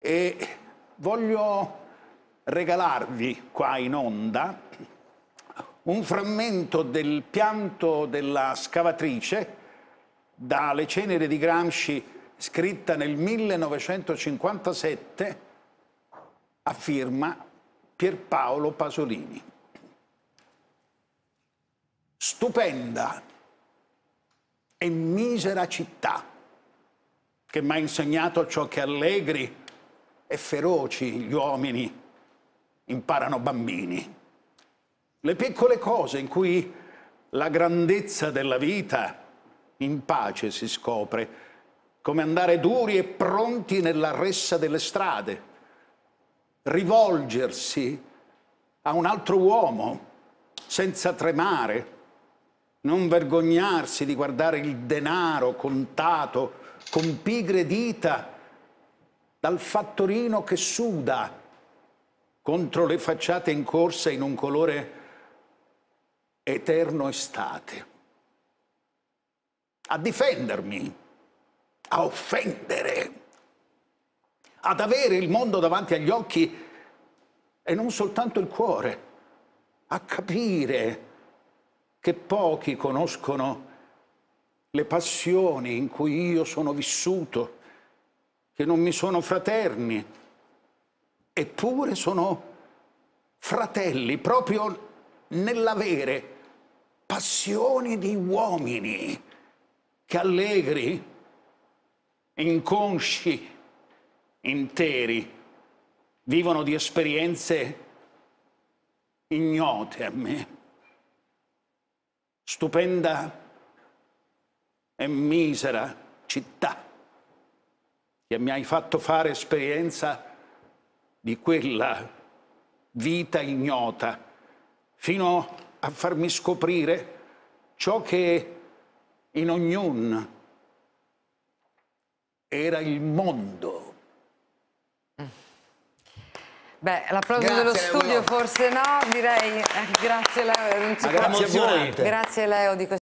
E voglio regalarvi qua in onda un frammento del pianto della scavatrice dalle ceneri di Gramsci scritta nel 1957 a firma Pierpaolo Pasolini. Stupenda e misera città che mi ha insegnato ciò che Allegri e feroci gli uomini imparano bambini. Le piccole cose in cui la grandezza della vita in pace si scopre, come andare duri e pronti nella ressa delle strade, rivolgersi a un altro uomo senza tremare, non vergognarsi di guardare il denaro contato con pigre dita dal fattorino che suda contro le facciate in corsa in un colore eterno estate, a difendermi, a offendere, ad avere il mondo davanti agli occhi e non soltanto il cuore, a capire che pochi conoscono le passioni in cui io sono vissuto che non mi sono fraterni, eppure sono fratelli proprio nell'avere passioni di uomini che allegri, inconsci, interi, vivono di esperienze ignote a me. Stupenda e misera città che mi hai fatto fare esperienza di quella vita ignota, fino a farmi scoprire ciò che in ognuno era il mondo. Beh, l'applauso dello studio forse no, direi eh, grazie Leo, non ci grazie, può... grazie Leo di questo.